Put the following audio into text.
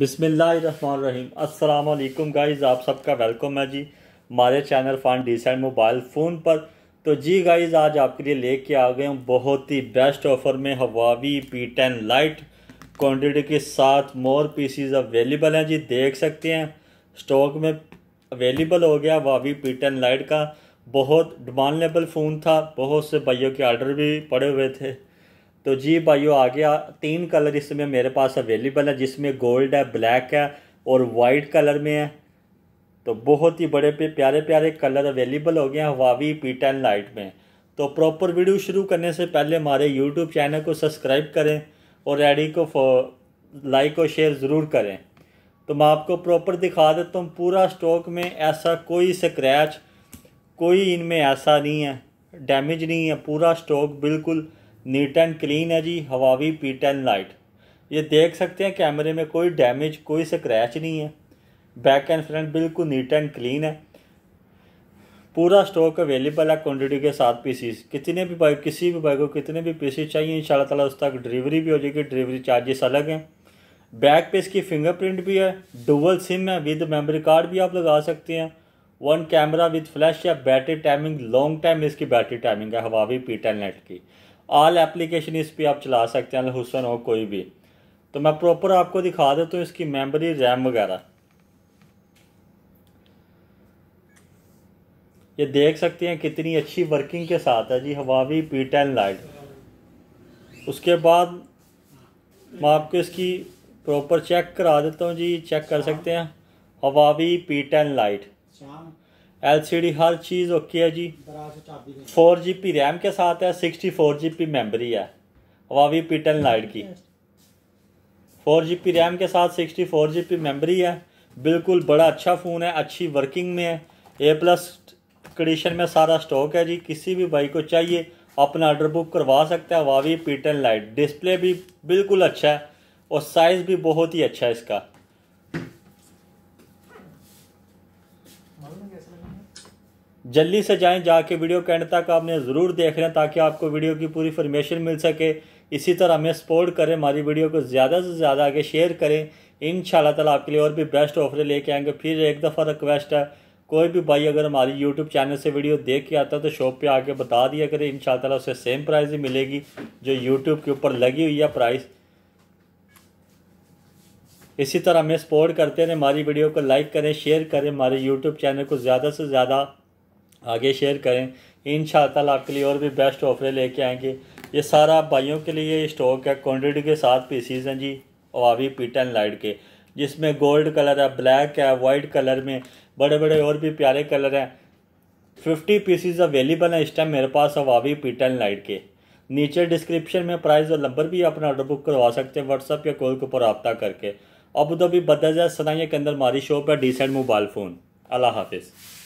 बिसमीम अल्लाम गाइज़ आप सबका वेलकम है जी हमारे चैनल फान डिसेंट मोबाइल फ़ोन पर तो जी गाइज़ आज आपके लिए लेके आ गए हूँ बहुत ही बेस्ट ऑफ़र में Huawei P ten lite quantity के साथ मोर पीसीज अवेलेबल हैं जी देख सकते हैं स्टॉक में अवेलेबल हो गया हवावी पी टेन लाइट का बहुत डिमांडेबल फ़ोन था बहुत से भाइयों के आर्डर भी पड़े हुए थे तो जी भाइयों आ गया तीन कलर इसमें मेरे पास अवेलेबल है जिसमें गोल्ड है ब्लैक है और वाइट कलर में है तो बहुत ही बड़े पे प्यारे प्यारे कलर अवेलेबल हो गए हैं हवावी पी टेन लाइट में तो प्रॉपर वीडियो शुरू करने से पहले हमारे यूट्यूब चैनल को सब्सक्राइब करें और रेडी को लाइक और शेयर ज़रूर करें तो मैं आपको प्रॉपर दिखा देता हूँ पूरा स्टॉक में ऐसा कोई स्क्रैच कोई इनमें ऐसा नहीं है डैमेज नहीं है पूरा स्टॉक बिल्कुल नीट एंड क्लीन है जी हवावी पी टेन लाइट ये देख सकते हैं कैमरे में कोई डैमेज कोई स्क्रैच नहीं है बैक एंड फ्रंट बिल्कुल नीट एंड क्लीन है पूरा स्टॉक अवेलेबल है क्वांटिटी के साथ पीसीस कितने भी बाइक किसी भी बाइक को कितने भी पीसीस चाहिए इन शाला तला उस तक डिलीवरी भी हो जाएगी डिलीवरी चार्जेस अलग हैं बैक पे इसकी फिंगरप्रिंट भी है डुबल सिम है विद मेमोरी कार्ड भी आप लगा सकते हैं वन कैमरा विद फ्लैश या बैटरी टाइमिंग लॉन्ग टाइम इसकी बैटरी टाइमिंग है हवावी पी टेन नेट की ऑल एप्लीकेशन इस पर आप चला सकते हैं हुसन हो कोई भी तो मैं प्रॉपर आपको दिखा देता हूँ इसकी मेमोरी रैम वगैरह ये देख सकते हैं कितनी अच्छी वर्किंग के साथ है जी हवावी पी टेन लाइट उसके बाद मैं आपको इसकी प्रॉपर चेक करा देता हूँ जी चेक कर सकते हैं Huawei P ten lite LCD हर चीज़ ओके है जी फोर पी रैम के साथ है सिक्सटी फोर जी मेमोरी है वावी पीटन लाइट की फोर जी रैम के साथ सिक्सटी फोर जी मेमोरी है बिल्कुल बड़ा अच्छा फ़ोन है अच्छी वर्किंग में है ए प्लस कंडीशन में सारा स्टॉक है जी किसी भी भाई को चाहिए अपना ऑर्डर बुक करवा सकता है वावी पीटन लाइट डिस्प्ले भी बिल्कुल अच्छा है और साइज़ भी बहुत ही अच्छा है इसका जल्दी से जाएं जाके वीडियो के एंड तक आपने ज़रूर देख लें ताकि आपको वीडियो की पूरी इन्फॉर्मेशन मिल सके इसी तरह हमें सपोर्ट करें हमारी वीडियो को ज़्यादा से ज़्यादा आगे शेयर करें इन ताला आपके लिए और भी बेस्ट ऑफर लेके आएंगे फिर एक दफ़ा रिक्वेस्ट है कोई भी भाई अगर हमारी यूट्यूब चैनल से वीडियो देख के आता है तो शॉप पे आके बता दिया करें इन शाला उसे सेम प्राइस ही मिलेगी जो यूट्यूब के ऊपर लगी हुई है प्राइस इसी तरह हमें सपोर्ट करते रहें हमारी वीडियो को लाइक करें शेयर करें हमारे यूट्यूब चैनल को ज़्यादा से ज़्यादा आगे शेयर करें इन आपके लिए और भी बेस्ट ऑफरें लेके आएंगे ये सारा भाइयों के लिए स्टॉक है क्वान्टिटी के साथ पीसीज हैं जी और अभी पीट एंड लाइट के जिसमें गोल्ड कलर है ब्लैक है वाइट कलर में बड़े बड़े और भी प्यारे कलर हैं फिफ्टी पीसीज अवेलेबल हैं इस टाइम मेरे पास अवावी पीट एंड लाइट के नीचे डिस्क्रिप्शन में प्राइस और नंबर भी अपना ऑर्डर बुक करवा सकते हैं व्हाट्सअप या कॉल के ऊपर रबता करके अबूधाबी बदाजा सनाइया के अंदर मारी शॉप है डिसेंट मोबाइल फ़ोन अल्लाह हाफिज़